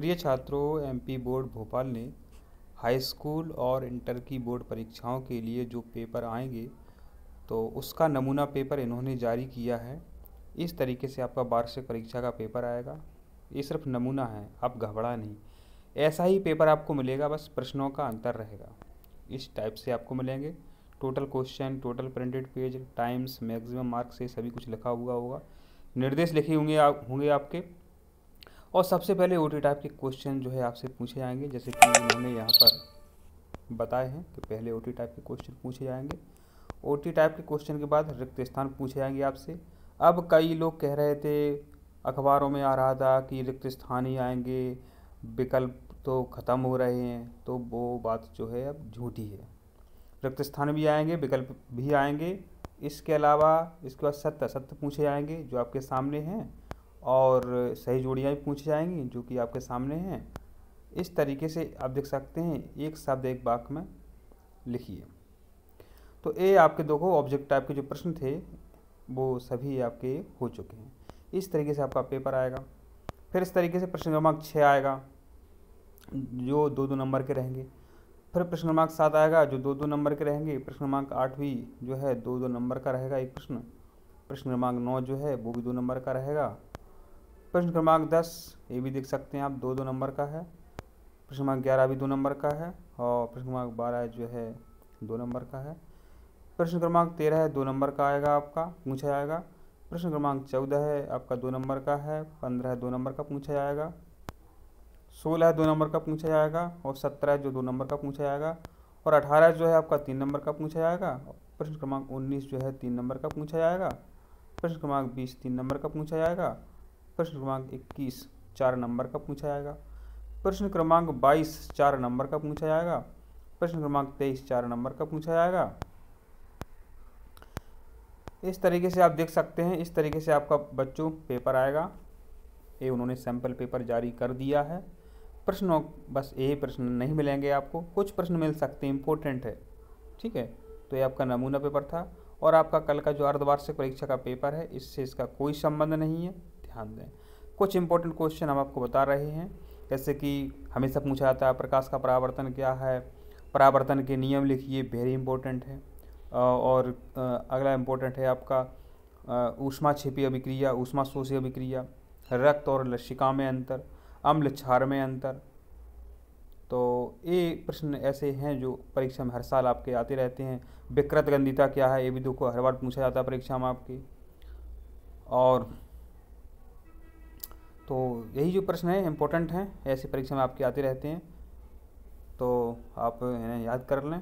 प्रिय छात्रों MP board Bhopal ने हाई स्कूल और इंटर की बोर्ड परीक्षाओं के लिए जो पेपर आएंगे तो उसका नमूना पेपर इन्होंने जारी किया है इस तरीके से आपका वार्षिक परीक्षा का पेपर आएगा ये सिर्फ नमूना है आप घबरा नहीं ऐसा ही पेपर आपको मिलेगा बस प्रश्नों का अंतर रहेगा इस टाइप से आपको मिलेंगे total question total printed page times maximum marks ये सभी कुछ लिखा हुआ होगा निर्देश लिखे होंगे आप होंगे आपके और सबसे पहले ओ टी टाइप के क्वेश्चन जो है आपसे पूछे जाएंगे जैसे कि उन्होंने यहाँ पर बताए हैं कि तो पहले ओ टी टाइप के क्वेश्चन पूछे जाएंगे ओ टी टाइप के क्वेश्चन के बाद रिक्त स्थान पूछे जाएंगे आपसे अब कई लोग कह रहे थे अखबारों में आ रहा था कि रिक्त स्थान ही आएंगे विकल्प तो ख़त्म हो रहे हैं तो वो बात जो है अब झूठी है रिक्त स्थान भी आएंगे विकल्प भी आएंगे इसके अलावा इसके बाद सत्य सत्य पूछे जाएंगे जो आपके सामने हैं और सही जोड़ियाँ भी पूछी जाएंगी जो कि आपके सामने हैं इस तरीके से आप देख सकते हैं एक शब्द एक बाक में लिखिए तो ये आपके देखो ऑब्जेक्ट टाइप के जो प्रश्न थे वो सभी आपके हो चुके हैं इस तरीके से आपका पेपर आएगा फिर इस तरीके से प्रश्न क्रमांक छः आएगा जो दो दो नंबर के रहेंगे फिर प्रश्न क्रमांक सात आएगा जो दो दो नंबर के रहेंगे प्रश्न क्रमांक आठ भी जो है दो दो नंबर का रहेगा एक प्रश्न प्रश्न क्रमांक नौ जो है वो भी दो नंबर का रहेगा प्रश्न क्रमांक दस ये भी देख सकते हैं आप दो दो नंबर का है प्रश्न क्रमांक ग्यारह भी दो नंबर का है और प्रश्न क्रमांक बारह जो है दो नंबर का है प्रश्न क्रमांक तेरह है दो नंबर का आएगा आपका पूछा जाएगा प्रश्न क्रमांक चौदह है आपका दो नंबर का है पंद्रह दो नंबर का पूछा जाएगा सोलह दो नंबर का पूछा जाएगा और सत्रह जो दो नंबर का पूछा जाएगा और अठारह जो है आपका तीन नंबर का पूछा जाएगा प्रश्न क्रमांक उन्नीस जो है तीन नंबर का पूछा जाएगा प्रश्न क्रमांक बीस तीन नंबर का पूछा जाएगा प्रश्न क्रमांक इक्कीस चार नंबर का पूछा जाएगा प्रश्न क्रमांक बाईस चार नंबर का पूछा जाएगा प्रश्न क्रमांक तेईस चार नंबर का पूछा जाएगा इस तरीके से आप देख सकते हैं इस तरीके से आपका बच्चों पेपर आएगा ये उन्होंने सैम्पल पेपर जारी कर दिया है प्रश्नों बस यही प्रश्न नहीं मिलेंगे आपको कुछ प्रश्न मिल सकते हैं इम्पोर्टेंट है ठीक है तो ये आपका नमूना पेपर था और आपका कल का जो अर्धवार्षिक परीक्षा का पेपर है इससे इसका कोई संबंध नहीं है ध्यान दें कुछ इंपॉर्टेंट क्वेश्चन हम आपको बता रहे हैं जैसे कि हमेशा पूछा जाता है प्रकाश का परावर्तन क्या है परावर्तन के नियम लिखिए वेरी इंपॉर्टेंट है और अगला इम्पोर्टेंट है आपका ऊष्मा छिपी अभिक्रिया ऊष्मा शोषी अभिक्रिया रक्त और लशिका में अंतर अम्ल क्षार में अंतर तो ये प्रश्न ऐसे हैं जो परीक्षा में हर साल आपके आते रहते हैं विकृत गंधिता क्या है ये भी देखो हर बार पूछा जाता है परीक्षा में आपकी और तो यही जो प्रश्न है इम्पोर्टेंट हैं ऐसी परीक्षा में आपके आते रहते हैं तो आप इन्हें याद कर लें